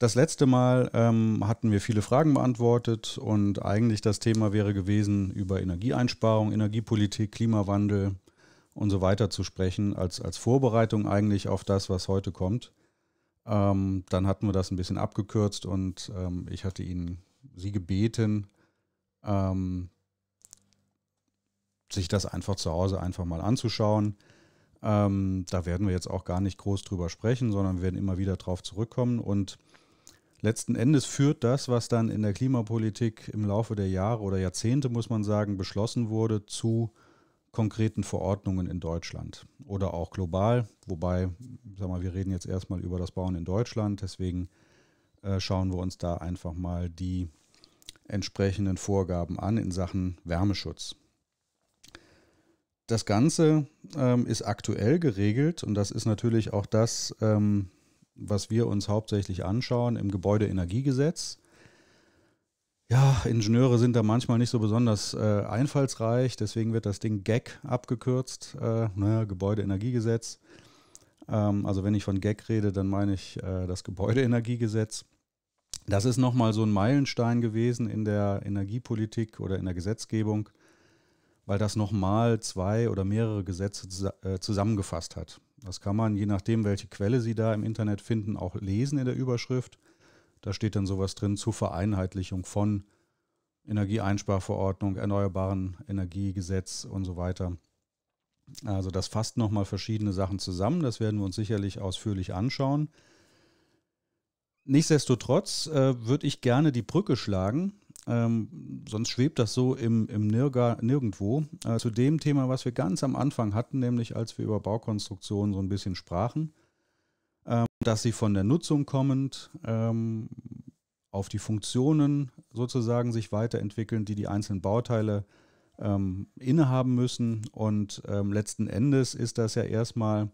Das letzte Mal ähm, hatten wir viele Fragen beantwortet und eigentlich das Thema wäre gewesen, über Energieeinsparung, Energiepolitik, Klimawandel und so weiter zu sprechen, als, als Vorbereitung eigentlich auf das, was heute kommt. Ähm, dann hatten wir das ein bisschen abgekürzt und ähm, ich hatte ihn, sie gebeten, ähm, sich das einfach zu Hause einfach mal anzuschauen. Ähm, da werden wir jetzt auch gar nicht groß drüber sprechen, sondern wir werden immer wieder drauf zurückkommen und letzten Endes führt das, was dann in der Klimapolitik im Laufe der Jahre oder Jahrzehnte, muss man sagen, beschlossen wurde, zu konkreten Verordnungen in Deutschland oder auch global. Wobei, sag mal, wir reden jetzt erstmal über das Bauen in Deutschland, deswegen äh, schauen wir uns da einfach mal die entsprechenden Vorgaben an in Sachen Wärmeschutz. Das Ganze ähm, ist aktuell geregelt und das ist natürlich auch das, ähm, was wir uns hauptsächlich anschauen, im Gebäudeenergiegesetz. Ja, Ingenieure sind da manchmal nicht so besonders äh, einfallsreich, deswegen wird das Ding GEG abgekürzt, äh, ne, Gebäudeenergiegesetz. Ähm, also wenn ich von GEG rede, dann meine ich äh, das Gebäudeenergiegesetz. Das ist nochmal so ein Meilenstein gewesen in der Energiepolitik oder in der Gesetzgebung, weil das nochmal zwei oder mehrere Gesetze äh, zusammengefasst hat. Das kann man, je nachdem, welche Quelle Sie da im Internet finden, auch lesen in der Überschrift. Da steht dann sowas drin zur Vereinheitlichung von Energieeinsparverordnung, Erneuerbaren Energiegesetz und so weiter. Also das fasst nochmal verschiedene Sachen zusammen. Das werden wir uns sicherlich ausführlich anschauen. Nichtsdestotrotz äh, würde ich gerne die Brücke schlagen. Ähm, sonst schwebt das so im, im Nirga, Nirgendwo. Äh, zu dem Thema, was wir ganz am Anfang hatten, nämlich als wir über Baukonstruktionen so ein bisschen sprachen, ähm, dass sie von der Nutzung kommend ähm, auf die Funktionen sozusagen sich weiterentwickeln, die die einzelnen Bauteile ähm, innehaben müssen. Und ähm, letzten Endes ist das ja erstmal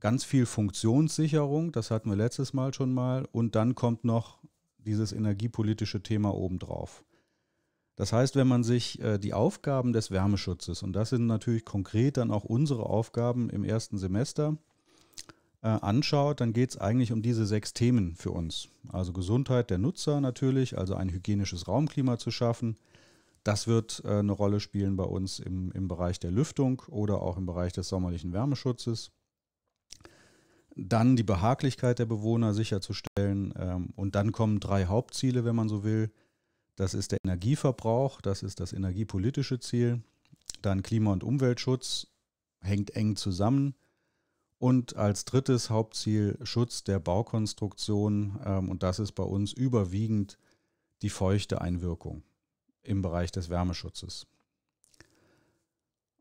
ganz viel Funktionssicherung, das hatten wir letztes Mal schon mal, und dann kommt noch dieses energiepolitische Thema obendrauf. Das heißt, wenn man sich äh, die Aufgaben des Wärmeschutzes, und das sind natürlich konkret dann auch unsere Aufgaben im ersten Semester, äh, anschaut, dann geht es eigentlich um diese sechs Themen für uns. Also Gesundheit der Nutzer natürlich, also ein hygienisches Raumklima zu schaffen. Das wird äh, eine Rolle spielen bei uns im, im Bereich der Lüftung oder auch im Bereich des sommerlichen Wärmeschutzes dann die Behaglichkeit der Bewohner sicherzustellen. Ähm, und dann kommen drei Hauptziele, wenn man so will. Das ist der Energieverbrauch, das ist das energiepolitische Ziel, dann Klima- und Umweltschutz hängt eng zusammen. Und als drittes Hauptziel Schutz der Baukonstruktion. Ähm, und das ist bei uns überwiegend die feuchte Einwirkung im Bereich des Wärmeschutzes.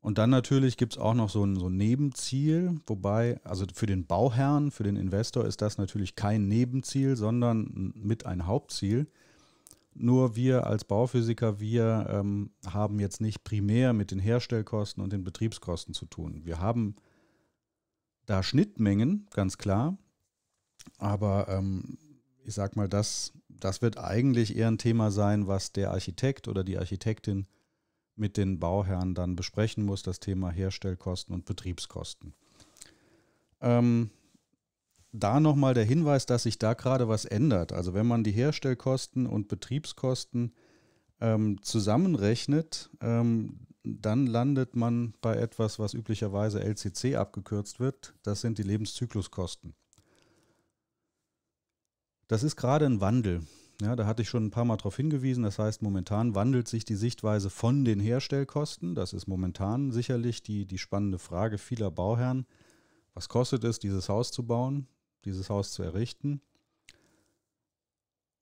Und dann natürlich gibt es auch noch so ein, so ein Nebenziel, wobei, also für den Bauherrn, für den Investor ist das natürlich kein Nebenziel, sondern mit ein Hauptziel. Nur wir als Bauphysiker, wir ähm, haben jetzt nicht primär mit den Herstellkosten und den Betriebskosten zu tun. Wir haben da Schnittmengen, ganz klar. Aber ähm, ich sag mal, das, das wird eigentlich eher ein Thema sein, was der Architekt oder die Architektin mit den Bauherren dann besprechen muss, das Thema Herstellkosten und Betriebskosten. Ähm, da nochmal der Hinweis, dass sich da gerade was ändert. Also wenn man die Herstellkosten und Betriebskosten ähm, zusammenrechnet, ähm, dann landet man bei etwas, was üblicherweise LCC abgekürzt wird. Das sind die Lebenszykluskosten. Das ist gerade ein Wandel. Ja, da hatte ich schon ein paar Mal darauf hingewiesen. Das heißt, momentan wandelt sich die Sichtweise von den Herstellkosten. Das ist momentan sicherlich die, die spannende Frage vieler Bauherren. Was kostet es, dieses Haus zu bauen, dieses Haus zu errichten?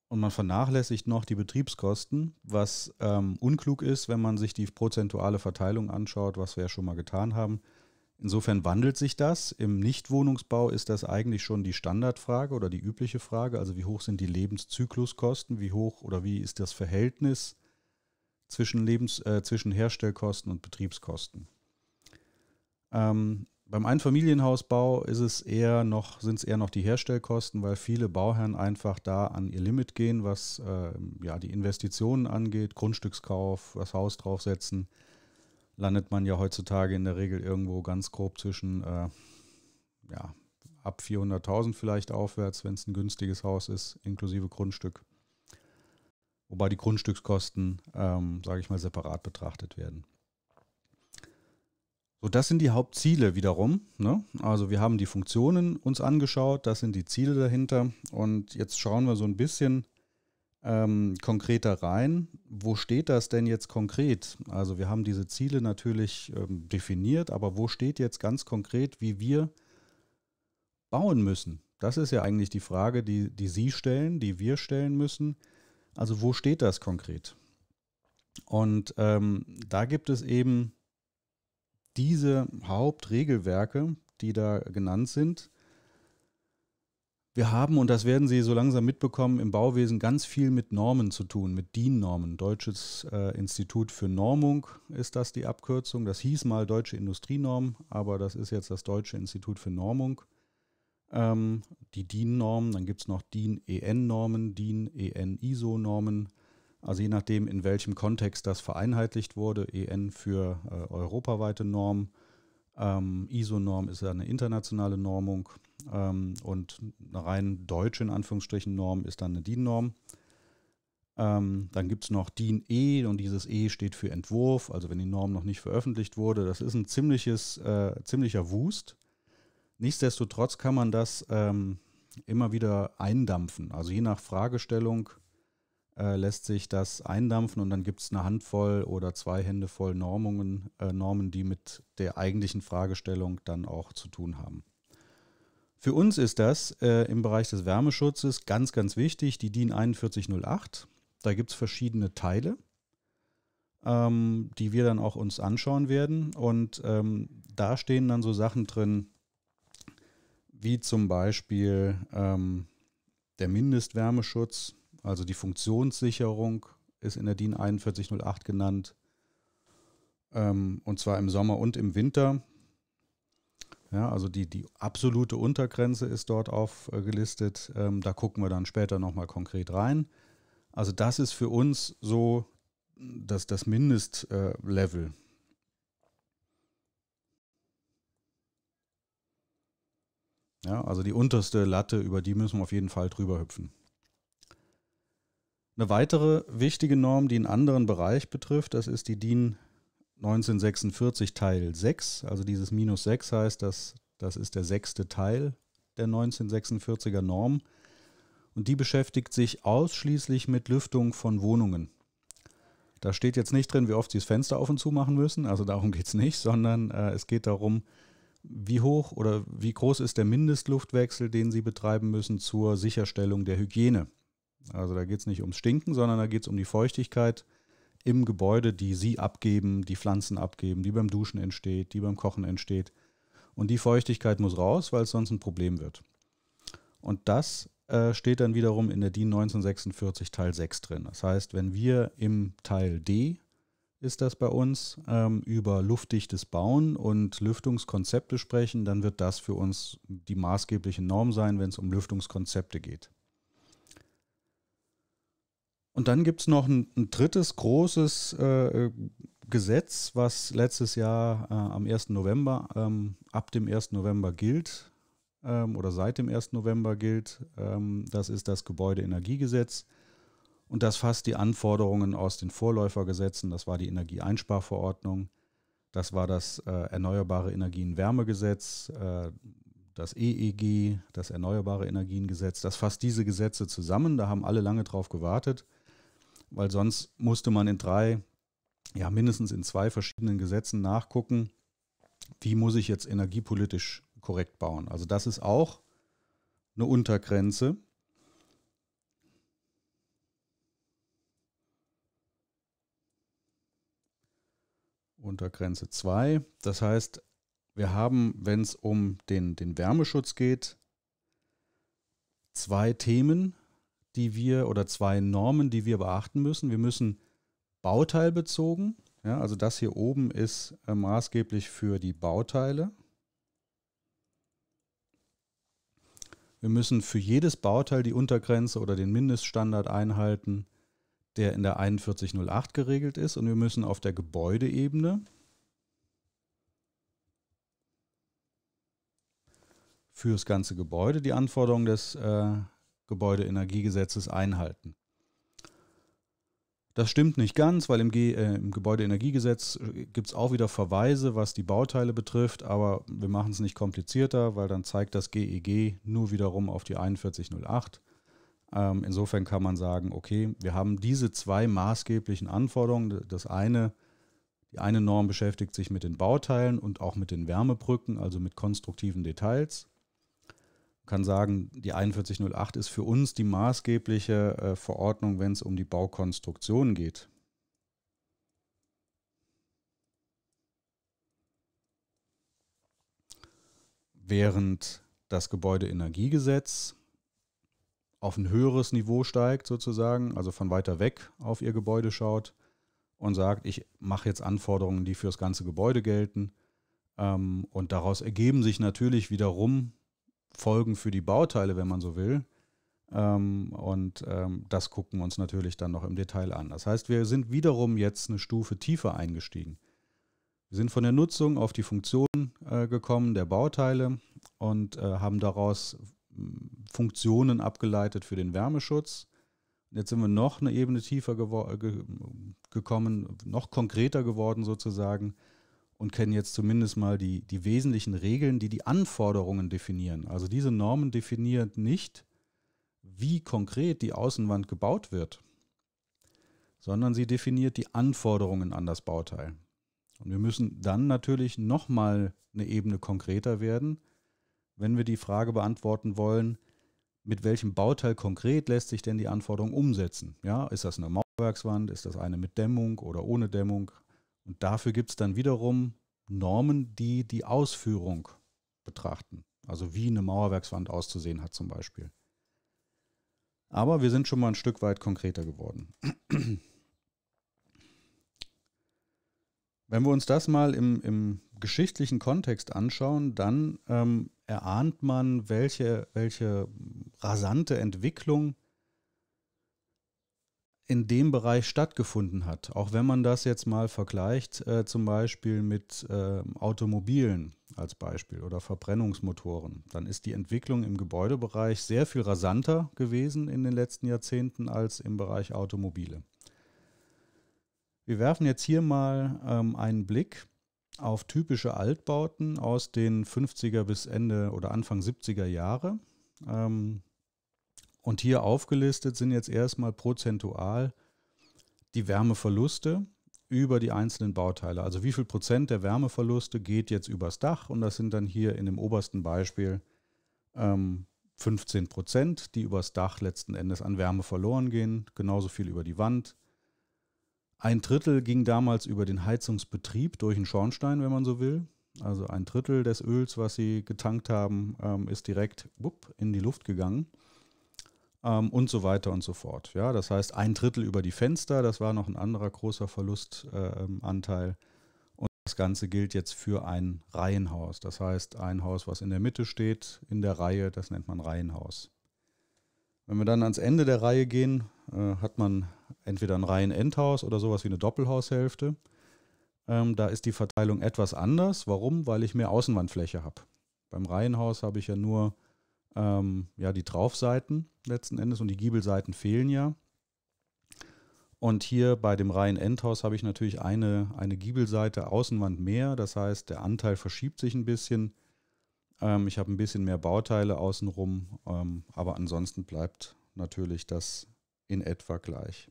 Und man vernachlässigt noch die Betriebskosten, was ähm, unklug ist, wenn man sich die prozentuale Verteilung anschaut, was wir ja schon mal getan haben. Insofern wandelt sich das. Im Nichtwohnungsbau ist das eigentlich schon die Standardfrage oder die übliche Frage. Also wie hoch sind die Lebenszykluskosten, wie hoch oder wie ist das Verhältnis zwischen, Lebens, äh, zwischen Herstellkosten und Betriebskosten. Ähm, beim Einfamilienhausbau ist es eher noch, sind es eher noch die Herstellkosten, weil viele Bauherren einfach da an ihr Limit gehen, was äh, ja, die Investitionen angeht, Grundstückskauf, das Haus draufsetzen landet man ja heutzutage in der Regel irgendwo ganz grob zwischen äh, ja, ab 400.000 vielleicht aufwärts, wenn es ein günstiges Haus ist, inklusive Grundstück. Wobei die Grundstückskosten, ähm, sage ich mal, separat betrachtet werden. So, das sind die Hauptziele wiederum. Ne? Also wir haben die Funktionen uns angeschaut, das sind die Ziele dahinter und jetzt schauen wir so ein bisschen, ähm, konkreter rein. Wo steht das denn jetzt konkret? Also wir haben diese Ziele natürlich ähm, definiert, aber wo steht jetzt ganz konkret, wie wir bauen müssen? Das ist ja eigentlich die Frage, die, die Sie stellen, die wir stellen müssen. Also wo steht das konkret? Und ähm, da gibt es eben diese Hauptregelwerke, die da genannt sind. Wir haben, und das werden Sie so langsam mitbekommen, im Bauwesen ganz viel mit Normen zu tun, mit DIN-Normen. Deutsches äh, Institut für Normung ist das die Abkürzung. Das hieß mal Deutsche Industrienorm, aber das ist jetzt das Deutsche Institut für Normung. Ähm, die DIN-Normen, dann gibt es noch DIN-EN-Normen, DIN-EN-ISO-Normen. Also je nachdem, in welchem Kontext das vereinheitlicht wurde, EN für äh, europaweite Norm, ähm, ISO-Norm ist eine internationale Normung. Ähm, und eine rein deutsche, in Anführungsstrichen, Norm ist dann eine DIN-Norm. Ähm, dann gibt es noch DIN E und dieses E steht für Entwurf, also wenn die Norm noch nicht veröffentlicht wurde. Das ist ein ziemliches, äh, ziemlicher Wust. Nichtsdestotrotz kann man das ähm, immer wieder eindampfen. Also je nach Fragestellung äh, lässt sich das eindampfen und dann gibt es eine Handvoll oder zwei Hände voll Normungen, äh, Normen, die mit der eigentlichen Fragestellung dann auch zu tun haben. Für uns ist das äh, im Bereich des Wärmeschutzes ganz, ganz wichtig, die DIN 4108. Da gibt es verschiedene Teile, ähm, die wir dann auch uns anschauen werden. Und ähm, da stehen dann so Sachen drin, wie zum Beispiel ähm, der Mindestwärmeschutz, also die Funktionssicherung ist in der DIN 4108 genannt. Ähm, und zwar im Sommer und im Winter. Ja, also die, die absolute Untergrenze ist dort aufgelistet. Äh, ähm, da gucken wir dann später nochmal konkret rein. Also das ist für uns so das, das Mindestlevel. Äh, ja, also die unterste Latte, über die müssen wir auf jeden Fall drüber hüpfen. Eine weitere wichtige Norm, die einen anderen Bereich betrifft, das ist die DIN 1946 Teil 6, also dieses minus 6 heißt, dass das ist der sechste Teil der 1946er Norm und die beschäftigt sich ausschließlich mit Lüftung von Wohnungen. Da steht jetzt nicht drin, wie oft sie das Fenster auf und zu machen müssen, also darum geht es nicht, sondern äh, es geht darum, wie hoch oder wie groß ist der Mindestluftwechsel, den sie betreiben müssen zur Sicherstellung der Hygiene. Also da geht es nicht ums Stinken, sondern da geht es um die Feuchtigkeit im Gebäude, die Sie abgeben, die Pflanzen abgeben, die beim Duschen entsteht, die beim Kochen entsteht. Und die Feuchtigkeit muss raus, weil es sonst ein Problem wird. Und das äh, steht dann wiederum in der DIN 1946 Teil 6 drin. Das heißt, wenn wir im Teil D ist das bei uns ähm, über luftdichtes Bauen und Lüftungskonzepte sprechen, dann wird das für uns die maßgebliche Norm sein, wenn es um Lüftungskonzepte geht. Und dann gibt es noch ein, ein, drittes großes äh, äh, Gesetz, was letztes Jahr äh, am 1. November, ähm, ab dem 1. November gilt ähm, oder seit dem 1. November gilt. Ähm, das ist das Gebäudeenergiegesetz. Und das fasst die Anforderungen aus den Vorläufergesetzen. Das war die Energieeinsparverordnung. Das war das äh, Erneuerbare Energien-Wärmegesetz, äh, das EEG, das Erneuerbare Energiengesetz. Das fasst diese Gesetze zusammen. Da haben alle lange drauf gewartet weil sonst musste man in drei, ja mindestens in zwei verschiedenen Gesetzen nachgucken, wie muss ich jetzt energiepolitisch korrekt bauen. Also das ist auch eine Untergrenze. Untergrenze 2. Das heißt, wir haben, wenn es um den, den Wärmeschutz geht, zwei Themen, die wir oder zwei Normen, die wir beachten müssen. Wir müssen bauteilbezogen, ja, also das hier oben ist äh, maßgeblich für die Bauteile. Wir müssen für jedes Bauteil die Untergrenze oder den Mindeststandard einhalten, der in der 4108 geregelt ist. Und wir müssen auf der Gebäudeebene für das ganze Gebäude die Anforderungen des äh, Gebäudeenergiegesetzes einhalten. Das stimmt nicht ganz, weil im, G äh, im Gebäudeenergiegesetz äh, gibt es auch wieder Verweise, was die Bauteile betrifft, aber wir machen es nicht komplizierter, weil dann zeigt das GEG e nur wiederum auf die 4108. Ähm, insofern kann man sagen, okay, wir haben diese zwei maßgeblichen Anforderungen. Das eine, die eine Norm beschäftigt sich mit den Bauteilen und auch mit den Wärmebrücken, also mit konstruktiven Details kann sagen, die 4108 ist für uns die maßgebliche äh, Verordnung, wenn es um die Baukonstruktion geht. Während das Gebäudeenergiegesetz auf ein höheres Niveau steigt, sozusagen, also von weiter weg auf ihr Gebäude schaut und sagt, ich mache jetzt Anforderungen, die für das ganze Gebäude gelten. Ähm, und daraus ergeben sich natürlich wiederum Folgen für die Bauteile, wenn man so will. Ähm, und ähm, das gucken wir uns natürlich dann noch im Detail an. Das heißt, wir sind wiederum jetzt eine Stufe tiefer eingestiegen. Wir sind von der Nutzung auf die Funktion äh, gekommen der Bauteile und äh, haben daraus hm, Funktionen abgeleitet für den Wärmeschutz. Jetzt sind wir noch eine Ebene tiefer ge gekommen, noch konkreter geworden sozusagen und kennen jetzt zumindest mal die, die wesentlichen Regeln, die die Anforderungen definieren. Also diese Normen definieren nicht, wie konkret die Außenwand gebaut wird, sondern sie definiert die Anforderungen an das Bauteil. Und wir müssen dann natürlich nochmal eine Ebene konkreter werden, wenn wir die Frage beantworten wollen, mit welchem Bauteil konkret lässt sich denn die Anforderung umsetzen? Ja, ist das eine Mauerwerkswand? Ist das eine mit Dämmung oder ohne Dämmung? Und dafür gibt es dann wiederum Normen, die die Ausführung betrachten. Also wie eine Mauerwerkswand auszusehen hat zum Beispiel. Aber wir sind schon mal ein Stück weit konkreter geworden. Wenn wir uns das mal im, im geschichtlichen Kontext anschauen, dann ähm, erahnt man, welche, welche rasante Entwicklung in dem Bereich stattgefunden hat. Auch wenn man das jetzt mal vergleicht, äh, zum Beispiel mit äh, Automobilen als Beispiel oder Verbrennungsmotoren, dann ist die Entwicklung im Gebäudebereich sehr viel rasanter gewesen in den letzten Jahrzehnten als im Bereich Automobile. Wir werfen jetzt hier mal ähm, einen Blick auf typische Altbauten aus den 50er bis Ende oder Anfang 70er Jahre. Ähm, und hier aufgelistet sind jetzt erstmal prozentual die Wärmeverluste über die einzelnen Bauteile. Also wie viel Prozent der Wärmeverluste geht jetzt übers Dach? Und das sind dann hier in dem obersten Beispiel ähm, 15 Prozent, die übers Dach letzten Endes an Wärme verloren gehen. Genauso viel über die Wand. Ein Drittel ging damals über den Heizungsbetrieb durch den Schornstein, wenn man so will. Also ein Drittel des Öls, was sie getankt haben, ähm, ist direkt wupp, in die Luft gegangen ähm, und so weiter und so fort. Ja, das heißt, ein Drittel über die Fenster, das war noch ein anderer großer Verlustanteil. Äh, und das Ganze gilt jetzt für ein Reihenhaus. Das heißt, ein Haus, was in der Mitte steht, in der Reihe, das nennt man Reihenhaus. Wenn wir dann ans Ende der Reihe gehen, äh, hat man entweder ein Reihenendhaus oder sowas wie eine Doppelhaushälfte. Ähm, da ist die Verteilung etwas anders. Warum? Weil ich mehr Außenwandfläche habe. Beim Reihenhaus habe ich ja nur ähm, ja, die Traufseiten letzten Endes und die Giebelseiten fehlen ja. Und hier bei dem reinen Endhaus habe ich natürlich eine, eine Giebelseite Außenwand mehr. Das heißt, der Anteil verschiebt sich ein bisschen. Ähm, ich habe ein bisschen mehr Bauteile außenrum, ähm, aber ansonsten bleibt natürlich das in etwa gleich.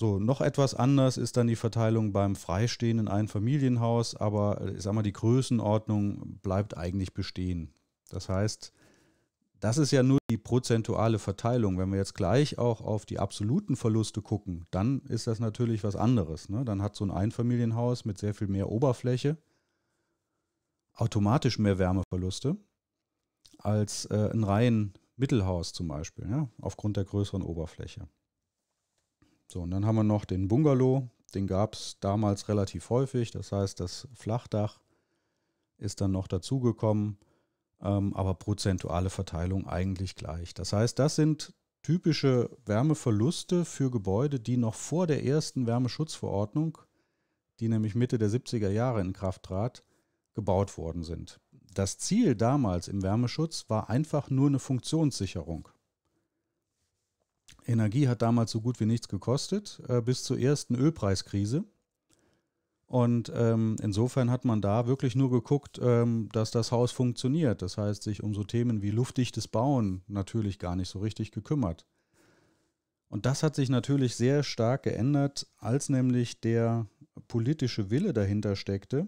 So, noch etwas anders ist dann die Verteilung beim freistehenden Einfamilienhaus, aber äh, ich sag mal, die Größenordnung bleibt eigentlich bestehen. Das heißt, das ist ja nur die prozentuale Verteilung. Wenn wir jetzt gleich auch auf die absoluten Verluste gucken, dann ist das natürlich was anderes. Ne? Dann hat so ein Einfamilienhaus mit sehr viel mehr Oberfläche automatisch mehr Wärmeverluste als äh, ein rein Mittelhaus zum Beispiel, ja? aufgrund der größeren Oberfläche. So, und dann haben wir noch den Bungalow. Den gab es damals relativ häufig. Das heißt, das Flachdach ist dann noch dazugekommen, ähm, aber prozentuale Verteilung eigentlich gleich. Das heißt, das sind typische Wärmeverluste für Gebäude, die noch vor der ersten Wärmeschutzverordnung, die nämlich Mitte der 70er Jahre in Kraft trat, gebaut worden sind. Das Ziel damals im Wärmeschutz war einfach nur eine Funktionssicherung. Energie hat damals so gut wie nichts gekostet, äh, bis zur ersten Ölpreiskrise. Und ähm, insofern hat man da wirklich nur geguckt, ähm, dass das Haus funktioniert. Das heißt, sich um so Themen wie luftdichtes Bauen natürlich gar nicht so richtig gekümmert. Und das hat sich natürlich sehr stark geändert, als nämlich der politische Wille dahinter steckte.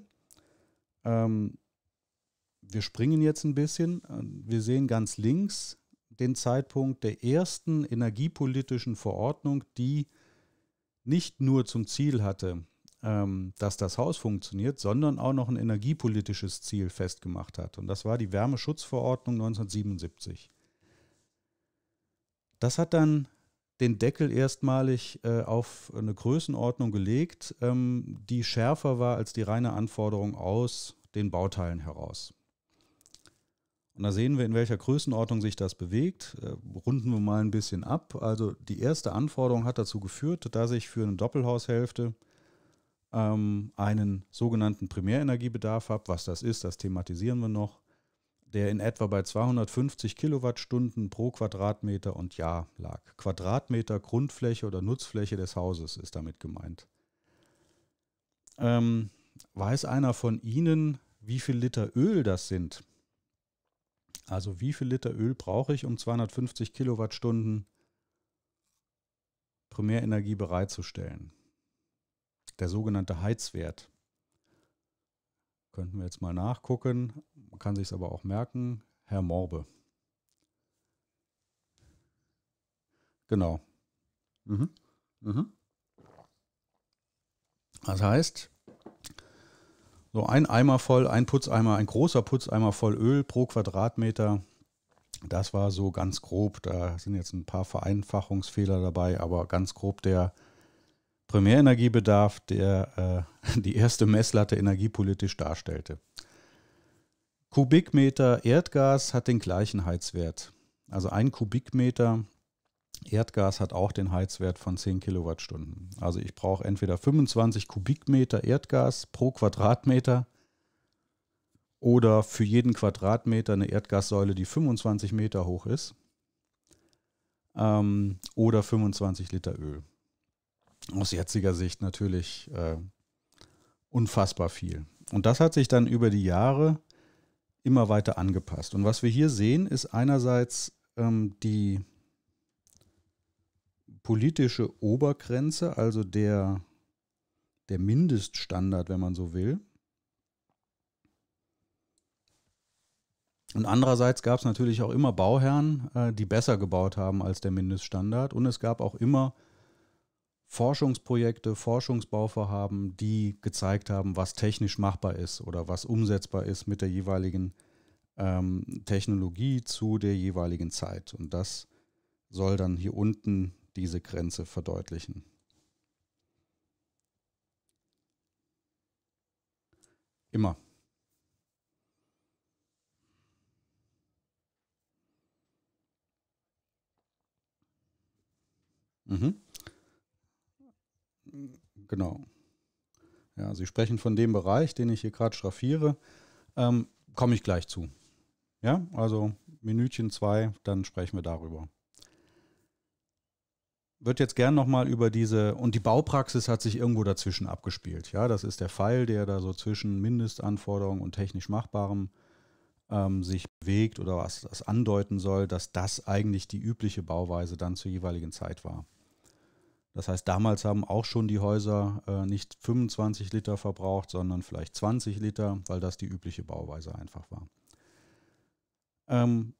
Ähm, wir springen jetzt ein bisschen. Äh, wir sehen ganz links den Zeitpunkt der ersten energiepolitischen Verordnung, die nicht nur zum Ziel hatte, ähm, dass das Haus funktioniert, sondern auch noch ein energiepolitisches Ziel festgemacht hat. Und das war die Wärmeschutzverordnung 1977. Das hat dann den Deckel erstmalig äh, auf eine Größenordnung gelegt, ähm, die schärfer war als die reine Anforderung aus den Bauteilen heraus. Und da sehen wir, in welcher Größenordnung sich das bewegt. Äh, runden wir mal ein bisschen ab. Also die erste Anforderung hat dazu geführt, dass ich für eine Doppelhaushälfte ähm, einen sogenannten Primärenergiebedarf habe. Was das ist, das thematisieren wir noch. Der in etwa bei 250 Kilowattstunden pro Quadratmeter und Jahr lag. Quadratmeter Grundfläche oder Nutzfläche des Hauses ist damit gemeint. Ähm, weiß einer von Ihnen, wie viel Liter Öl das sind? Also wie viel Liter Öl brauche ich, um 250 Kilowattstunden Primärenergie bereitzustellen? Der sogenannte Heizwert. Könnten wir jetzt mal nachgucken. Man kann sich es aber auch merken. Herr Morbe. Genau. Mhm. Mhm. Das heißt, so ein Eimer voll, ein Putzeimer, ein großer Putzeimer voll Öl pro Quadratmeter. Das war so ganz grob. Da sind jetzt ein paar Vereinfachungsfehler dabei, aber ganz grob der Primärenergiebedarf, der äh, die erste Messlatte energiepolitisch darstellte. Kubikmeter Erdgas hat den gleichen Heizwert. Also ein Kubikmeter Erdgas hat auch den Heizwert von 10 Kilowattstunden. Also ich brauche entweder 25 Kubikmeter Erdgas pro Quadratmeter oder für jeden Quadratmeter eine Erdgassäule, die 25 Meter hoch ist ähm, oder 25 Liter Öl. Aus jetziger Sicht natürlich äh, unfassbar viel. Und das hat sich dann über die Jahre immer weiter angepasst. Und was wir hier sehen, ist einerseits ähm, die politische Obergrenze, also der, der Mindeststandard, wenn man so will. Und andererseits gab es natürlich auch immer Bauherren, äh, die besser gebaut haben als der Mindeststandard. Und es gab auch immer Forschungsprojekte, Forschungsbauvorhaben, die gezeigt haben, was technisch machbar ist oder was umsetzbar ist mit der jeweiligen ähm, Technologie zu der jeweiligen Zeit. Und das soll dann hier unten diese Grenze verdeutlichen. Immer. Mhm. Genau. Ja, Sie sprechen von dem Bereich, den ich hier gerade schraffiere. Ähm, Komme ich gleich zu. Ja, also Minütchen zwei, dann sprechen wir darüber würde jetzt gern nochmal über diese, und die Baupraxis hat sich irgendwo dazwischen abgespielt. Ja, das ist der Pfeil, der da so zwischen Mindestanforderungen und technisch Machbarem ähm, sich bewegt oder was das andeuten soll, dass das eigentlich die übliche Bauweise dann zur jeweiligen Zeit war. Das heißt, damals haben auch schon die Häuser äh, nicht 25 Liter verbraucht, sondern vielleicht 20 Liter, weil das die übliche Bauweise einfach war. Ähm,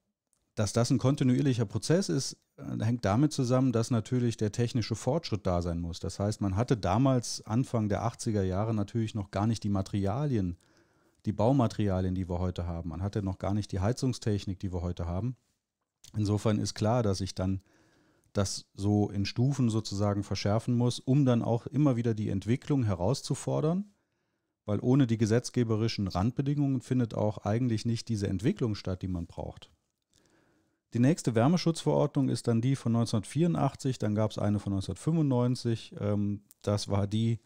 dass das ein kontinuierlicher Prozess ist, äh, hängt damit zusammen, dass natürlich der technische Fortschritt da sein muss. Das heißt, man hatte damals, Anfang der 80er Jahre, natürlich noch gar nicht die Materialien, die Baumaterialien, die wir heute haben. Man hatte noch gar nicht die Heizungstechnik, die wir heute haben. Insofern ist klar, dass ich dann das so in Stufen sozusagen verschärfen muss, um dann auch immer wieder die Entwicklung herauszufordern, weil ohne die gesetzgeberischen Randbedingungen findet auch eigentlich nicht diese Entwicklung statt, die man braucht. Die nächste Wärmeschutzverordnung ist dann die von 1984, dann gab es eine von 1995. Ähm, das war die,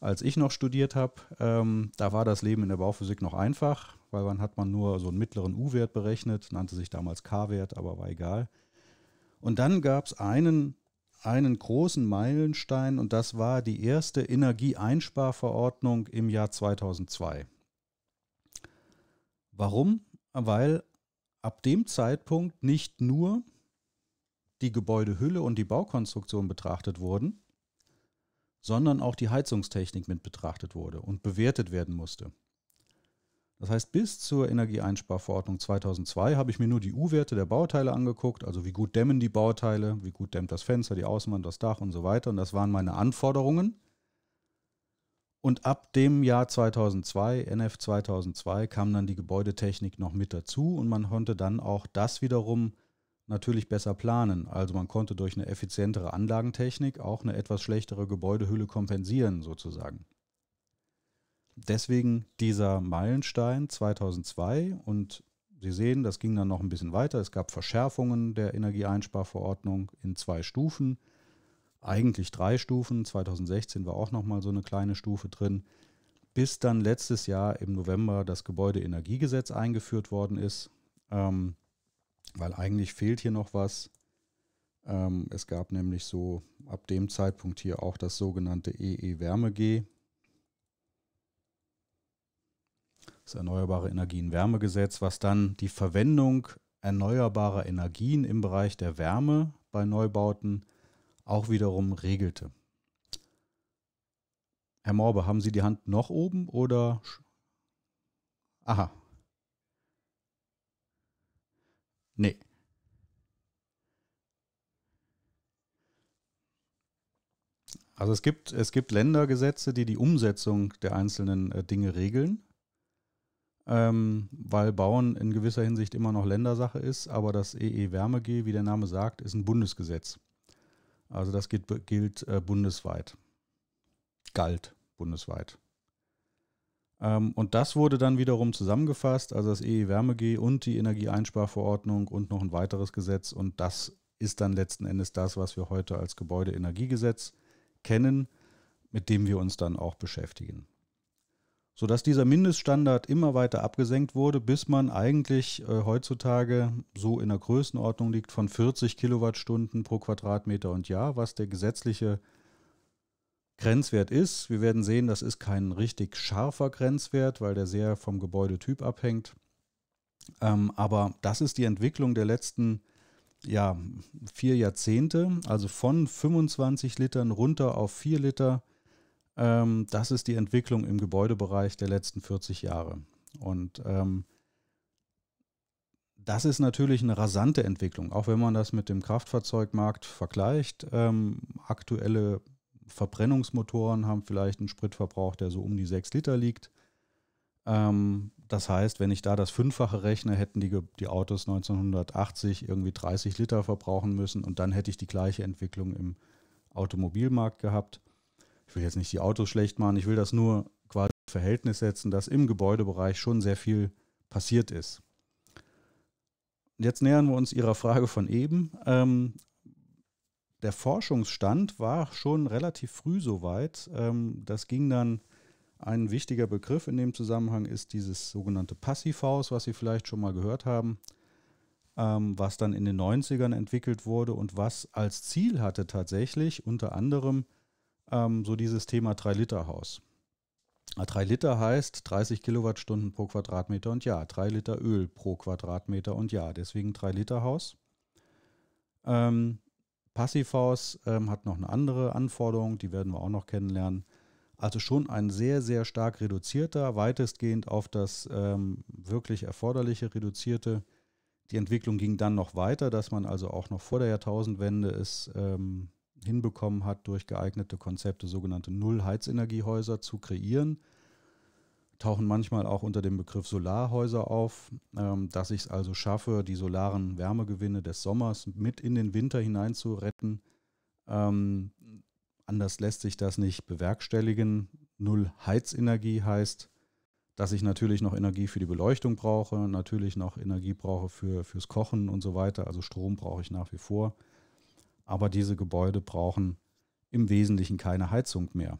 als ich noch studiert habe. Ähm, da war das Leben in der Bauphysik noch einfach, weil dann hat man nur so einen mittleren U-Wert berechnet, nannte sich damals K-Wert, aber war egal. Und dann gab es einen, einen großen Meilenstein und das war die erste Energieeinsparverordnung im Jahr 2002. Warum? Weil ab dem Zeitpunkt nicht nur die Gebäudehülle und die Baukonstruktion betrachtet wurden, sondern auch die Heizungstechnik mit betrachtet wurde und bewertet werden musste. Das heißt, bis zur Energieeinsparverordnung 2002 habe ich mir nur die U-Werte der Bauteile angeguckt, also wie gut dämmen die Bauteile, wie gut dämmt das Fenster, die Außenwand, das Dach und so weiter. Und das waren meine Anforderungen. Und ab dem Jahr 2002, NF 2002, kam dann die Gebäudetechnik noch mit dazu und man konnte dann auch das wiederum natürlich besser planen. Also man konnte durch eine effizientere Anlagentechnik auch eine etwas schlechtere Gebäudehülle kompensieren sozusagen. Deswegen dieser Meilenstein 2002 und Sie sehen, das ging dann noch ein bisschen weiter. Es gab Verschärfungen der Energieeinsparverordnung in zwei Stufen eigentlich drei Stufen. 2016 war auch nochmal so eine kleine Stufe drin, bis dann letztes Jahr im November das Gebäudeenergiegesetz eingeführt worden ist, ähm, weil eigentlich fehlt hier noch was. Ähm, es gab nämlich so ab dem Zeitpunkt hier auch das sogenannte EE-Wärme-G. Das Erneuerbare Energien-Wärmegesetz, was dann die Verwendung erneuerbarer Energien im Bereich der Wärme bei Neubauten auch wiederum regelte. Herr Morbe, haben Sie die Hand noch oben oder... Aha. Nee. Also es gibt, es gibt Ländergesetze, die die Umsetzung der einzelnen äh, Dinge regeln, ähm, weil Bauen in gewisser Hinsicht immer noch Ländersache ist, aber das EE-Wärme-G, wie der Name sagt, ist ein Bundesgesetz. Also das gilt, gilt äh, bundesweit. Galt bundesweit. Ähm, und das wurde dann wiederum zusammengefasst, also das EE-Wärme-G und die Energieeinsparverordnung und noch ein weiteres Gesetz. Und das ist dann letzten Endes das, was wir heute als Gebäudeenergiegesetz kennen, mit dem wir uns dann auch beschäftigen sodass dieser Mindeststandard immer weiter abgesenkt wurde, bis man eigentlich äh, heutzutage so in der Größenordnung liegt von 40 Kilowattstunden pro Quadratmeter und Jahr, was der gesetzliche Grenzwert ist. Wir werden sehen, das ist kein richtig scharfer Grenzwert, weil der sehr vom Gebäudetyp abhängt. Ähm, aber das ist die Entwicklung der letzten ja, vier Jahrzehnte, also von 25 Litern runter auf 4 Liter ähm, das ist die Entwicklung im Gebäudebereich der letzten 40 Jahre. Und ähm, das ist natürlich eine rasante Entwicklung, auch wenn man das mit dem Kraftfahrzeugmarkt vergleicht. Ähm, aktuelle Verbrennungsmotoren haben vielleicht einen Spritverbrauch, der so um die 6 Liter liegt. Ähm, das heißt, wenn ich da das Fünffache rechne, hätten die, die Autos 1980 irgendwie 30 Liter verbrauchen müssen und dann hätte ich die gleiche Entwicklung im Automobilmarkt gehabt ich will jetzt nicht die Autos schlecht machen, ich will das nur quasi ins Verhältnis setzen, dass im Gebäudebereich schon sehr viel passiert ist. Jetzt nähern wir uns Ihrer Frage von eben. Ähm, der Forschungsstand war schon relativ früh soweit. Ähm, das ging dann, ein wichtiger Begriff in dem Zusammenhang ist dieses sogenannte Passivhaus, was Sie vielleicht schon mal gehört haben, ähm, was dann in den 90ern entwickelt wurde und was als Ziel hatte tatsächlich unter anderem ähm, so dieses Thema 3-Liter-Haus. 3 Liter heißt 30 Kilowattstunden pro Quadratmeter und Jahr, 3 Liter Öl pro Quadratmeter und Jahr, deswegen 3 Liter Haus. Ähm, Passivhaus ähm, hat noch eine andere Anforderung, die werden wir auch noch kennenlernen. Also schon ein sehr, sehr stark reduzierter, weitestgehend auf das ähm, wirklich erforderliche reduzierte. Die Entwicklung ging dann noch weiter, dass man also auch noch vor der Jahrtausendwende es ähm, hinbekommen hat, durch geeignete Konzepte sogenannte Null-Heizenergiehäuser zu kreieren. Tauchen manchmal auch unter dem Begriff Solarhäuser auf, ähm, dass ich es also schaffe, die solaren Wärmegewinne des Sommers mit in den Winter hinein zu retten. Ähm, anders lässt sich das nicht bewerkstelligen. Null-Heizenergie heißt, dass ich natürlich noch Energie für die Beleuchtung brauche, natürlich noch Energie brauche für, fürs Kochen und so weiter. Also Strom brauche ich nach wie vor aber diese Gebäude brauchen im Wesentlichen keine Heizung mehr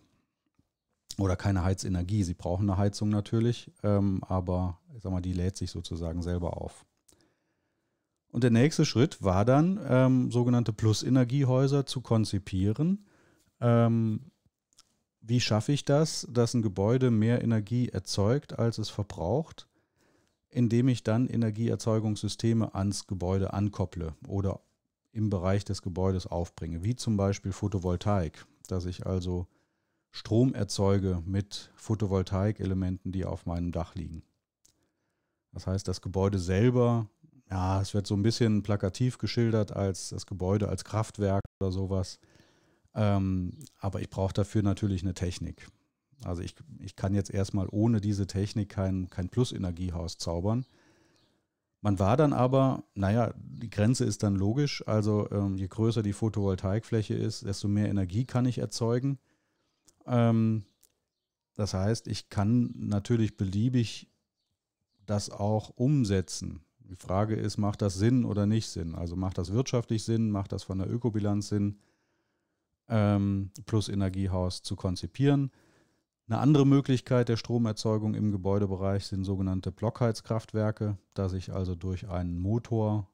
oder keine Heizenergie. Sie brauchen eine Heizung natürlich, ähm, aber ich sag mal, die lädt sich sozusagen selber auf. Und der nächste Schritt war dann, ähm, sogenannte Plus-Energiehäuser zu konzipieren. Ähm, wie schaffe ich das, dass ein Gebäude mehr Energie erzeugt, als es verbraucht, indem ich dann Energieerzeugungssysteme ans Gebäude ankopple oder im Bereich des Gebäudes aufbringe, wie zum Beispiel Photovoltaik, dass ich also Strom erzeuge mit Photovoltaikelementen, die auf meinem Dach liegen. Das heißt, das Gebäude selber, ja, es wird so ein bisschen plakativ geschildert als das Gebäude als Kraftwerk oder sowas. Ähm, aber ich brauche dafür natürlich eine Technik. Also ich, ich kann jetzt erstmal ohne diese Technik kein, kein Plus-Energiehaus zaubern. Man war dann aber, naja, die Grenze ist dann logisch. Also ähm, je größer die Photovoltaikfläche ist, desto mehr Energie kann ich erzeugen. Ähm, das heißt, ich kann natürlich beliebig das auch umsetzen. Die Frage ist, macht das Sinn oder nicht Sinn? Also macht das wirtschaftlich Sinn, macht das von der Ökobilanz Sinn, ähm, plus Energiehaus zu konzipieren? Eine andere Möglichkeit der Stromerzeugung im Gebäudebereich sind sogenannte Blockheizkraftwerke, dass ich also durch einen Motor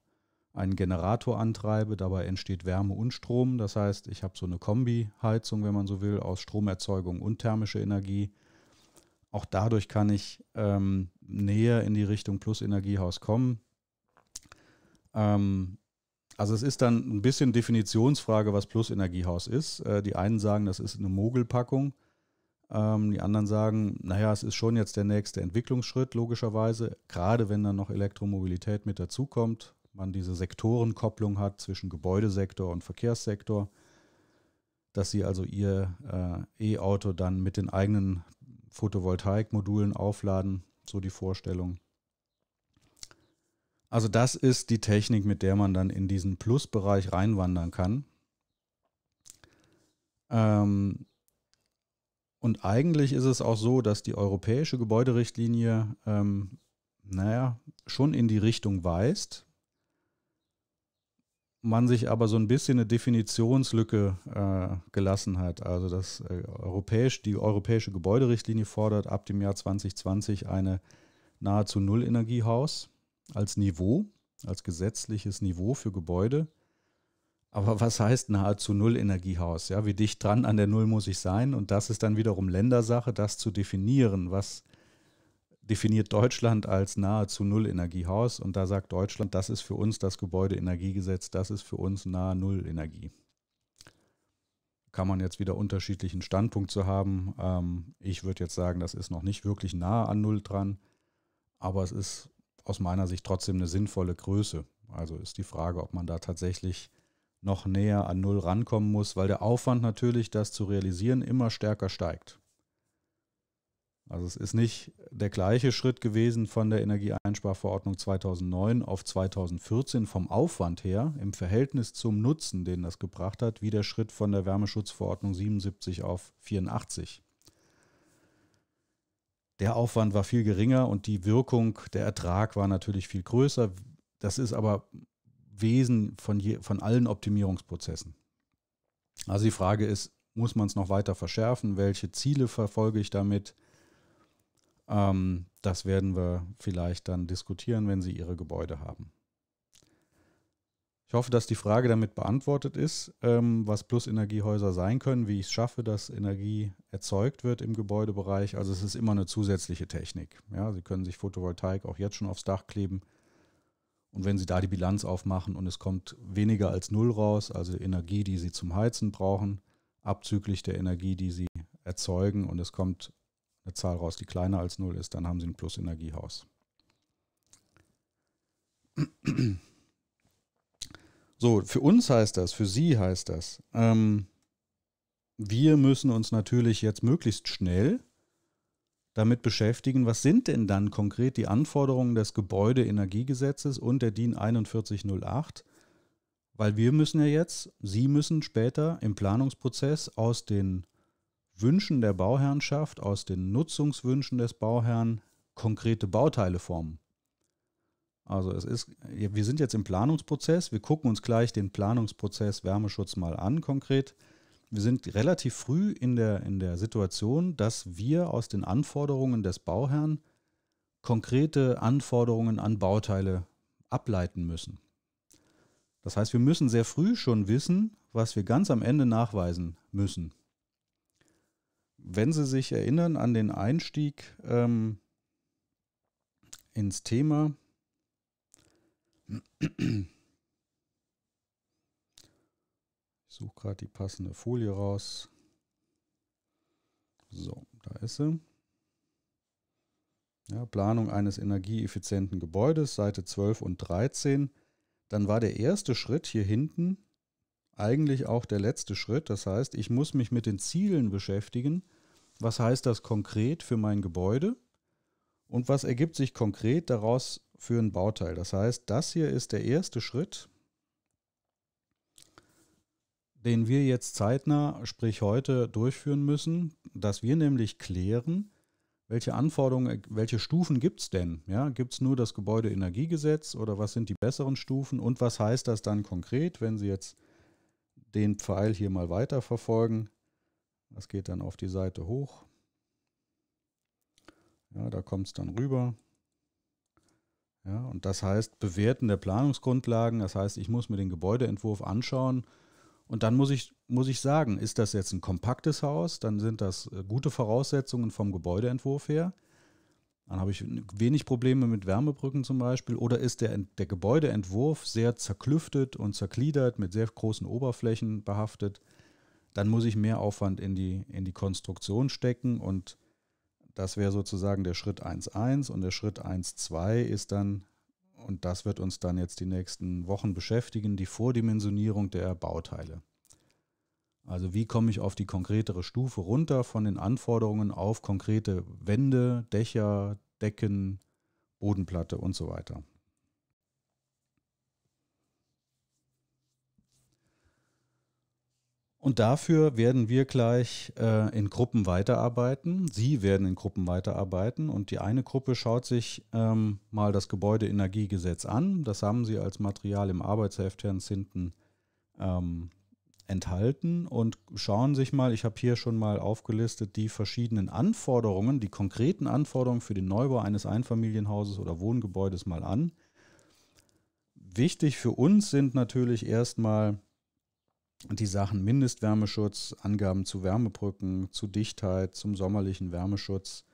einen Generator antreibe. Dabei entsteht Wärme und Strom. Das heißt, ich habe so eine Kombi-Heizung, wenn man so will, aus Stromerzeugung und thermischer Energie. Auch dadurch kann ich ähm, näher in die Richtung Plus-Energiehaus kommen. Ähm, also es ist dann ein bisschen Definitionsfrage, was Plus-Energiehaus ist. Äh, die einen sagen, das ist eine Mogelpackung. Ähm, die anderen sagen, naja, es ist schon jetzt der nächste Entwicklungsschritt, logischerweise, gerade wenn dann noch Elektromobilität mit dazukommt, man diese Sektorenkopplung hat zwischen Gebäudesektor und Verkehrssektor, dass sie also ihr äh, E-Auto dann mit den eigenen Photovoltaikmodulen aufladen, so die Vorstellung. Also das ist die Technik, mit der man dann in diesen Plusbereich reinwandern kann. Ähm, und eigentlich ist es auch so, dass die europäische Gebäuderichtlinie, ähm, naja, schon in die Richtung weist, man sich aber so ein bisschen eine Definitionslücke äh, gelassen hat. Also das äh, europäisch, die europäische Gebäuderichtlinie fordert ab dem Jahr 2020 eine nahezu Null Energiehaus als Niveau, als gesetzliches Niveau für Gebäude. Aber was heißt nahezu Null Energiehaus? Ja, wie dicht dran an der Null muss ich sein? Und das ist dann wiederum Ländersache, das zu definieren. Was definiert Deutschland als nahezu Null Energiehaus? Und da sagt Deutschland, das ist für uns das Gebäudeenergiegesetz, das ist für uns nahe Null Energie. Kann man jetzt wieder unterschiedlichen Standpunkt zu haben. Ähm, ich würde jetzt sagen, das ist noch nicht wirklich nahe an Null dran, aber es ist aus meiner Sicht trotzdem eine sinnvolle Größe. Also ist die Frage, ob man da tatsächlich noch näher an Null rankommen muss, weil der Aufwand natürlich, das zu realisieren, immer stärker steigt. Also es ist nicht der gleiche Schritt gewesen von der Energieeinsparverordnung 2009 auf 2014 vom Aufwand her im Verhältnis zum Nutzen, den das gebracht hat, wie der Schritt von der Wärmeschutzverordnung 77 auf 84. Der Aufwand war viel geringer und die Wirkung, der Ertrag war natürlich viel größer. Das ist aber Wesen von, je, von allen Optimierungsprozessen. Also die Frage ist, muss man es noch weiter verschärfen? Welche Ziele verfolge ich damit? Ähm, das werden wir vielleicht dann diskutieren, wenn Sie Ihre Gebäude haben. Ich hoffe, dass die Frage damit beantwortet ist, ähm, was Plus-Energiehäuser sein können, wie ich es schaffe, dass Energie erzeugt wird im Gebäudebereich. Also es ist immer eine zusätzliche Technik. Ja, Sie können sich Photovoltaik auch jetzt schon aufs Dach kleben und wenn Sie da die Bilanz aufmachen und es kommt weniger als null raus, also Energie, die Sie zum Heizen brauchen, abzüglich der Energie, die Sie erzeugen, und es kommt eine Zahl raus, die kleiner als null ist, dann haben Sie ein Plus-Energiehaus. So, für uns heißt das, für Sie heißt das, ähm, wir müssen uns natürlich jetzt möglichst schnell damit beschäftigen, was sind denn dann konkret die Anforderungen des Gebäudeenergiegesetzes und der DIN 4108? Weil wir müssen ja jetzt, Sie müssen später im Planungsprozess aus den Wünschen der Bauherrschaft, aus den Nutzungswünschen des Bauherrn konkrete Bauteile formen. Also es ist, wir sind jetzt im Planungsprozess, wir gucken uns gleich den Planungsprozess Wärmeschutz mal an konkret wir sind relativ früh in der, in der Situation, dass wir aus den Anforderungen des Bauherrn konkrete Anforderungen an Bauteile ableiten müssen. Das heißt, wir müssen sehr früh schon wissen, was wir ganz am Ende nachweisen müssen. Wenn Sie sich erinnern an den Einstieg ähm, ins Thema, Suche gerade die passende Folie raus. So, da ist sie. Ja, Planung eines energieeffizienten Gebäudes, Seite 12 und 13. Dann war der erste Schritt hier hinten eigentlich auch der letzte Schritt. Das heißt, ich muss mich mit den Zielen beschäftigen. Was heißt das konkret für mein Gebäude? Und was ergibt sich konkret daraus für ein Bauteil? Das heißt, das hier ist der erste Schritt den wir jetzt zeitnah, sprich heute, durchführen müssen, dass wir nämlich klären, welche Anforderungen, äh, welche Stufen gibt es denn? Ja, gibt es nur das Gebäudeenergiegesetz oder was sind die besseren Stufen und was heißt das dann konkret, wenn Sie jetzt den Pfeil hier mal weiterverfolgen? Das geht dann auf die Seite hoch. Ja, da kommt es dann rüber. Ja, und das heißt Bewerten der Planungsgrundlagen. Das heißt, ich muss mir den Gebäudeentwurf anschauen und dann muss ich, muss ich sagen, ist das jetzt ein kompaktes Haus, dann sind das äh, gute Voraussetzungen vom Gebäudeentwurf her. Dann habe ich wenig Probleme mit Wärmebrücken zum Beispiel. Oder ist der, der Gebäudeentwurf sehr zerklüftet und zergliedert, mit sehr großen Oberflächen behaftet? Dann muss ich mehr Aufwand in die, in die Konstruktion stecken. Und das wäre sozusagen der Schritt 1.1. Und der Schritt 1.2 ist dann und das wird uns dann jetzt die nächsten Wochen beschäftigen, die Vordimensionierung der Bauteile. Also wie komme ich auf die konkretere Stufe runter von den Anforderungen auf konkrete Wände, Dächer, Decken, Bodenplatte und so weiter. Und dafür werden wir gleich äh, in Gruppen weiterarbeiten. Sie werden in Gruppen weiterarbeiten. Und die eine Gruppe schaut sich ähm, mal das Gebäudeenergiegesetz an. Das haben Sie als Material im Arbeitsheft Herrn Zinten ähm, enthalten. Und schauen sich mal, ich habe hier schon mal aufgelistet, die verschiedenen Anforderungen, die konkreten Anforderungen für den Neubau eines Einfamilienhauses oder Wohngebäudes mal an. Wichtig für uns sind natürlich erstmal die Sachen Mindestwärmeschutz, Angaben zu Wärmebrücken, zu Dichtheit, zum sommerlichen Wärmeschutz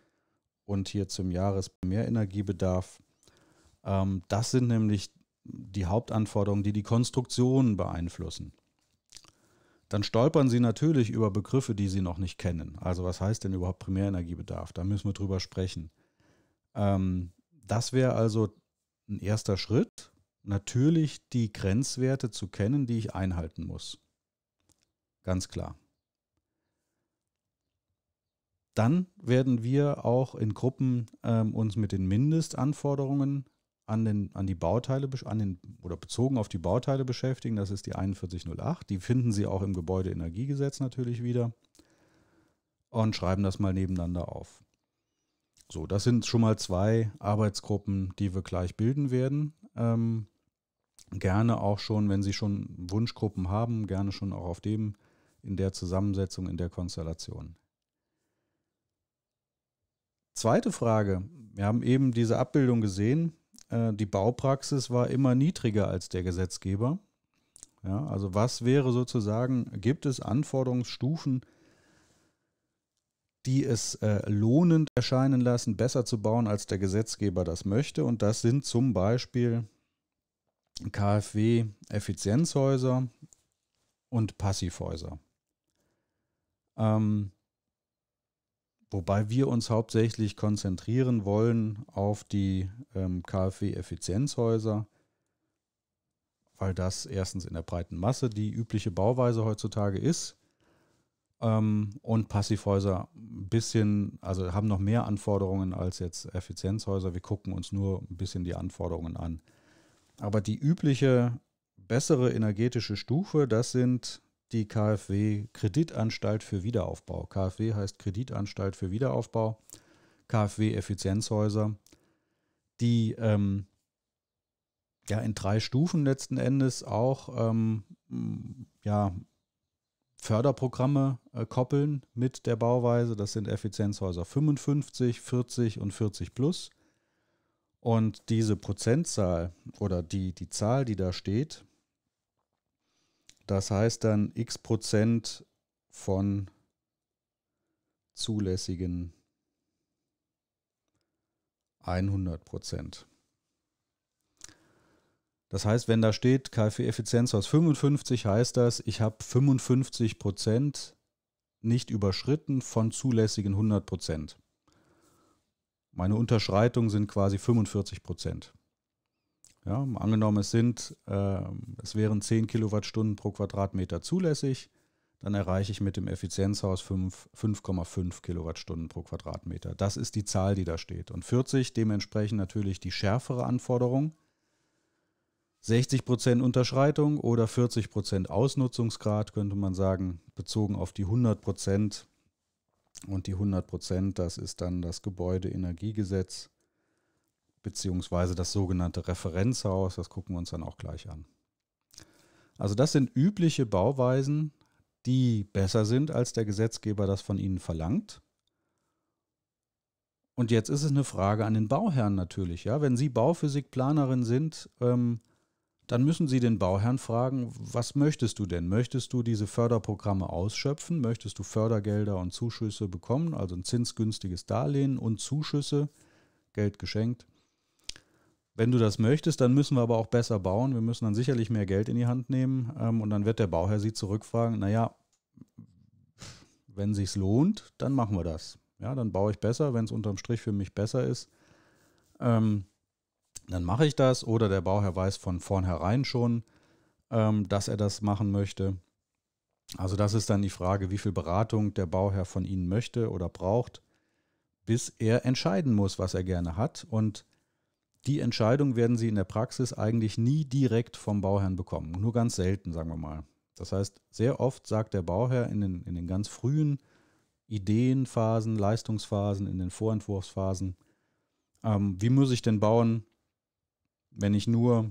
und hier zum Jahresmehrenergiebedarf. Ähm, das sind nämlich die Hauptanforderungen, die die Konstruktionen beeinflussen. Dann stolpern Sie natürlich über Begriffe, die Sie noch nicht kennen. Also was heißt denn überhaupt Primärenergiebedarf? Da müssen wir drüber sprechen. Ähm, das wäre also ein erster Schritt, natürlich die Grenzwerte zu kennen, die ich einhalten muss. Ganz klar. Dann werden wir auch in Gruppen ähm, uns mit den Mindestanforderungen an, den, an die Bauteile an den, oder bezogen auf die Bauteile beschäftigen. Das ist die 4108. Die finden Sie auch im Gebäudeenergiegesetz natürlich wieder und schreiben das mal nebeneinander auf. So, das sind schon mal zwei Arbeitsgruppen, die wir gleich bilden werden. Ähm, gerne auch schon, wenn Sie schon Wunschgruppen haben, gerne schon auch auf dem in der Zusammensetzung, in der Konstellation. Zweite Frage. Wir haben eben diese Abbildung gesehen. Äh, die Baupraxis war immer niedriger als der Gesetzgeber. Ja, also was wäre sozusagen, gibt es Anforderungsstufen, die es äh, lohnend erscheinen lassen, besser zu bauen, als der Gesetzgeber das möchte. Und das sind zum Beispiel KfW-Effizienzhäuser und Passivhäuser. Ähm, wobei wir uns hauptsächlich konzentrieren wollen auf die ähm, KfW-Effizienzhäuser, weil das erstens in der breiten Masse die übliche Bauweise heutzutage ist ähm, und Passivhäuser ein bisschen, also haben noch mehr Anforderungen als jetzt Effizienzhäuser. Wir gucken uns nur ein bisschen die Anforderungen an. Aber die übliche bessere energetische Stufe, das sind die KfW Kreditanstalt für Wiederaufbau. KfW heißt Kreditanstalt für Wiederaufbau, KfW Effizienzhäuser, die ähm, ja in drei Stufen letzten Endes auch ähm, ja, Förderprogramme äh, koppeln mit der Bauweise. Das sind Effizienzhäuser 55, 40 und 40 plus. Und diese Prozentzahl oder die, die Zahl, die da steht, das heißt dann x Prozent von zulässigen 100 Prozent. Das heißt, wenn da steht KfW-Effizienz aus 55, heißt das, ich habe 55 Prozent nicht überschritten von zulässigen 100 Prozent. Meine Unterschreitungen sind quasi 45 Prozent. Ja, angenommen, es sind, äh, es wären 10 Kilowattstunden pro Quadratmeter zulässig, dann erreiche ich mit dem Effizienzhaus 5,5 Kilowattstunden pro Quadratmeter. Das ist die Zahl, die da steht. Und 40 dementsprechend natürlich die schärfere Anforderung. 60 Unterschreitung oder 40 Ausnutzungsgrad könnte man sagen, bezogen auf die 100 Und die 100 das ist dann das Gebäudeenergiegesetz beziehungsweise das sogenannte Referenzhaus. Das gucken wir uns dann auch gleich an. Also das sind übliche Bauweisen, die besser sind, als der Gesetzgeber das von ihnen verlangt. Und jetzt ist es eine Frage an den Bauherrn natürlich. Ja? Wenn Sie Bauphysikplanerin sind, ähm, dann müssen Sie den Bauherrn fragen, was möchtest du denn? Möchtest du diese Förderprogramme ausschöpfen? Möchtest du Fördergelder und Zuschüsse bekommen, also ein zinsgünstiges Darlehen und Zuschüsse, Geld geschenkt? Wenn du das möchtest, dann müssen wir aber auch besser bauen. Wir müssen dann sicherlich mehr Geld in die Hand nehmen ähm, und dann wird der Bauherr sie zurückfragen, naja, wenn sich's lohnt, dann machen wir das. Ja, dann baue ich besser, wenn es unterm Strich für mich besser ist. Ähm, dann mache ich das oder der Bauherr weiß von vornherein schon, ähm, dass er das machen möchte. Also das ist dann die Frage, wie viel Beratung der Bauherr von Ihnen möchte oder braucht, bis er entscheiden muss, was er gerne hat. Und die Entscheidung werden Sie in der Praxis eigentlich nie direkt vom Bauherrn bekommen, nur ganz selten, sagen wir mal. Das heißt, sehr oft sagt der Bauherr in den, in den ganz frühen Ideenphasen, Leistungsphasen, in den Vorentwurfsphasen, ähm, wie muss ich denn bauen, wenn ich nur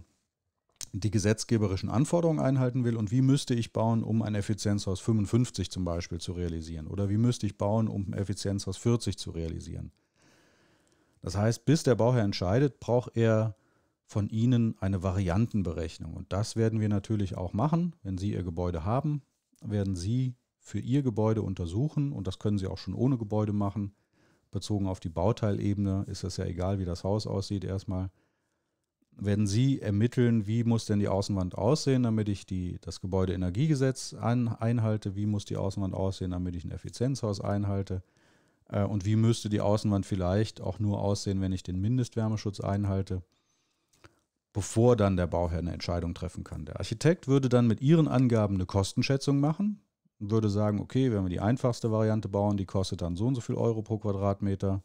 die gesetzgeberischen Anforderungen einhalten will und wie müsste ich bauen, um ein Effizienzhaus 55 zum Beispiel zu realisieren oder wie müsste ich bauen, um ein Effizienzhaus 40 zu realisieren. Das heißt, bis der Bauherr entscheidet, braucht er von Ihnen eine Variantenberechnung. Und das werden wir natürlich auch machen. Wenn Sie Ihr Gebäude haben, werden Sie für Ihr Gebäude untersuchen und das können Sie auch schon ohne Gebäude machen. Bezogen auf die Bauteilebene ist es ja egal, wie das Haus aussieht erstmal. Werden Sie ermitteln, wie muss denn die Außenwand aussehen, damit ich die, das Gebäudeenergiegesetz ein, einhalte, wie muss die Außenwand aussehen, damit ich ein Effizienzhaus einhalte, äh, und wie müsste die Außenwand vielleicht auch nur aussehen, wenn ich den Mindestwärmeschutz einhalte, bevor dann der Bauherr eine Entscheidung treffen kann. Der Architekt würde dann mit ihren Angaben eine Kostenschätzung machen und würde sagen, okay, wenn wir die einfachste Variante bauen, die kostet dann so und so viel Euro pro Quadratmeter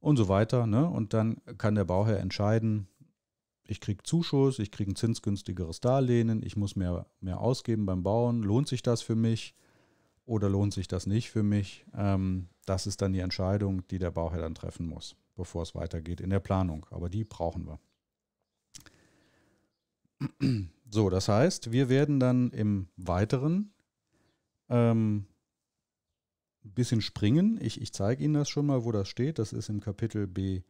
und so weiter. Ne? Und dann kann der Bauherr entscheiden, ich kriege Zuschuss, ich kriege ein zinsgünstigeres Darlehen, ich muss mehr, mehr ausgeben beim Bauen, lohnt sich das für mich? oder lohnt sich das nicht für mich? Ähm, das ist dann die Entscheidung, die der Bauherr dann treffen muss, bevor es weitergeht in der Planung. Aber die brauchen wir. So, das heißt, wir werden dann im Weiteren ähm, ein bisschen springen. Ich, ich zeige Ihnen das schon mal, wo das steht. Das ist im Kapitel B,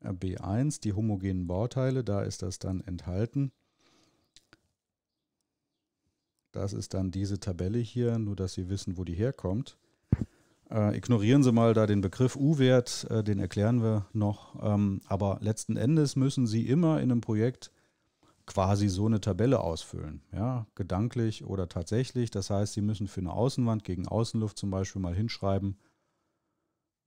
äh, B1, die homogenen Bauteile. Da ist das dann enthalten. Das ist dann diese Tabelle hier, nur dass Sie wissen, wo die herkommt. Äh, ignorieren Sie mal da den Begriff U-Wert, äh, den erklären wir noch. Ähm, aber letzten Endes müssen Sie immer in einem Projekt quasi so eine Tabelle ausfüllen, ja, gedanklich oder tatsächlich. Das heißt, Sie müssen für eine Außenwand gegen Außenluft zum Beispiel mal hinschreiben,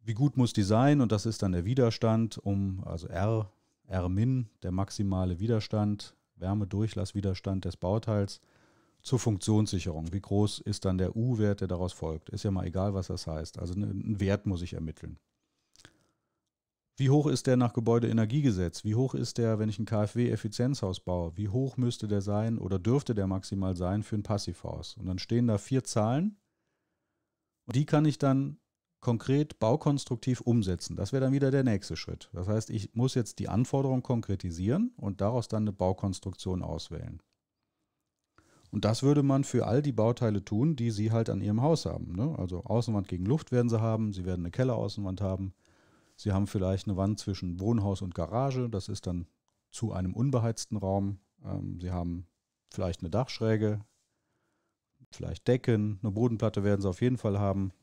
wie gut muss die sein und das ist dann der Widerstand um, also R, R-min, der maximale Widerstand, Wärmedurchlasswiderstand des Bauteils zur Funktionssicherung. Wie groß ist dann der U-Wert, der daraus folgt? Ist ja mal egal, was das heißt. Also ne, einen Wert muss ich ermitteln. Wie hoch ist der nach Gebäudeenergiegesetz? Wie hoch ist der, wenn ich ein KfW-Effizienzhaus baue? Wie hoch müsste der sein oder dürfte der maximal sein für ein Passivhaus? Und dann stehen da vier Zahlen. Und die kann ich dann konkret baukonstruktiv umsetzen. Das wäre dann wieder der nächste Schritt. Das heißt, ich muss jetzt die Anforderung konkretisieren und daraus dann eine Baukonstruktion auswählen. Und das würde man für all die Bauteile tun, die sie halt an ihrem Haus haben. Ne? Also Außenwand gegen Luft werden sie haben, sie werden eine Kelleraußenwand haben, sie haben vielleicht eine Wand zwischen Wohnhaus und Garage, das ist dann zu einem unbeheizten Raum. Ähm, sie haben vielleicht eine Dachschräge, vielleicht Decken, eine Bodenplatte werden sie auf jeden Fall haben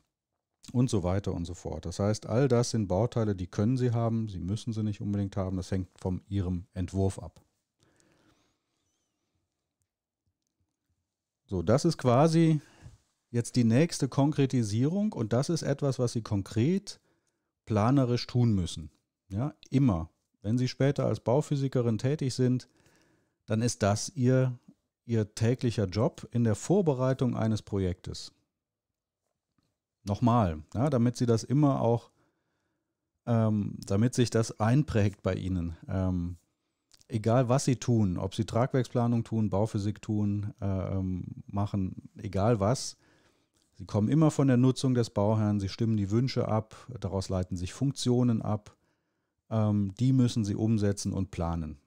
und so weiter und so fort. Das heißt, all das sind Bauteile, die können sie haben, sie müssen sie nicht unbedingt haben, das hängt von ihrem Entwurf ab. So, das ist quasi jetzt die nächste Konkretisierung und das ist etwas, was Sie konkret planerisch tun müssen. Ja, immer. Wenn Sie später als Bauphysikerin tätig sind, dann ist das Ihr, Ihr täglicher Job in der Vorbereitung eines Projektes. Nochmal, ja, damit Sie das immer auch, ähm, damit sich das einprägt bei Ihnen. Ähm, egal was sie tun, ob sie Tragwerksplanung tun, Bauphysik tun, äh, ähm, machen, egal was, sie kommen immer von der Nutzung des Bauherrn, sie stimmen die Wünsche ab, daraus leiten sich Funktionen ab, ähm, die müssen sie umsetzen und planen.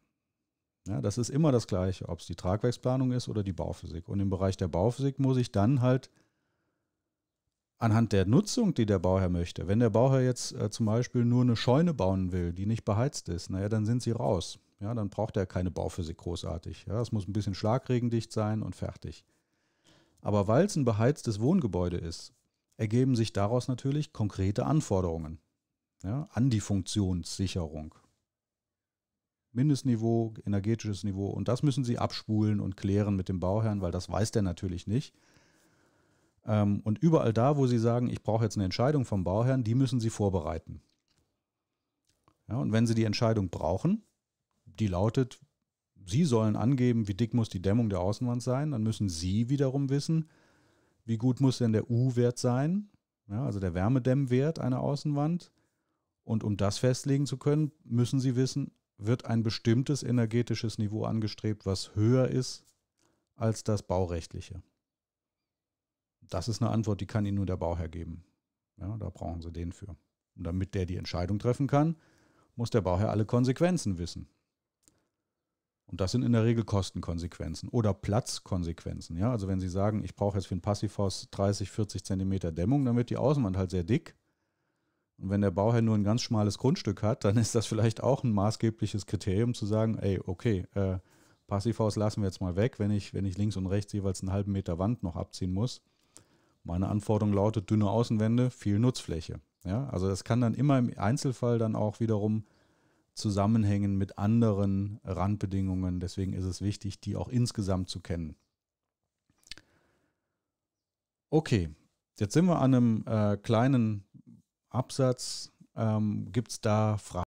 Ja, das ist immer das Gleiche, ob es die Tragwerksplanung ist oder die Bauphysik. Und im Bereich der Bauphysik muss ich dann halt anhand der Nutzung, die der Bauherr möchte. Wenn der Bauherr jetzt äh, zum Beispiel nur eine Scheune bauen will, die nicht beheizt ist, naja, dann sind sie raus. Ja, dann braucht er keine Bauphysik großartig. Ja, es muss ein bisschen schlagregendicht sein und fertig. Aber weil es ein beheiztes Wohngebäude ist, ergeben sich daraus natürlich konkrete Anforderungen ja, an die Funktionssicherung. Mindestniveau, energetisches Niveau und das müssen Sie abspulen und klären mit dem Bauherrn, weil das weiß der natürlich nicht. Ähm, und überall da, wo Sie sagen, ich brauche jetzt eine Entscheidung vom Bauherrn, die müssen Sie vorbereiten. Ja, und wenn Sie die Entscheidung brauchen, die lautet, Sie sollen angeben, wie dick muss die Dämmung der Außenwand sein. Dann müssen Sie wiederum wissen, wie gut muss denn der U-Wert sein, ja, also der Wärmedämmwert einer Außenwand. Und um das festlegen zu können, müssen Sie wissen, wird ein bestimmtes energetisches Niveau angestrebt, was höher ist als das baurechtliche. Das ist eine Antwort, die kann Ihnen nur der Bauherr geben. Ja, da brauchen Sie den für. Und damit der die Entscheidung treffen kann, muss der Bauherr alle Konsequenzen wissen. Und das sind in der Regel Kostenkonsequenzen oder Platzkonsequenzen. Ja? Also wenn Sie sagen, ich brauche jetzt für ein Passivhaus 30, 40 Zentimeter Dämmung, dann wird die Außenwand halt sehr dick. Und wenn der Bauherr nur ein ganz schmales Grundstück hat, dann ist das vielleicht auch ein maßgebliches Kriterium zu sagen, ey, okay, äh, Passivhaus lassen wir jetzt mal weg, wenn ich, wenn ich links und rechts jeweils einen halben Meter Wand noch abziehen muss. Meine Anforderung lautet dünne Außenwände, viel Nutzfläche. Ja? Also das kann dann immer im Einzelfall dann auch wiederum zusammenhängen mit anderen Randbedingungen. Deswegen ist es wichtig, die auch insgesamt zu kennen. Okay, jetzt sind wir an einem äh, kleinen Absatz. Ähm, Gibt es da Fragen?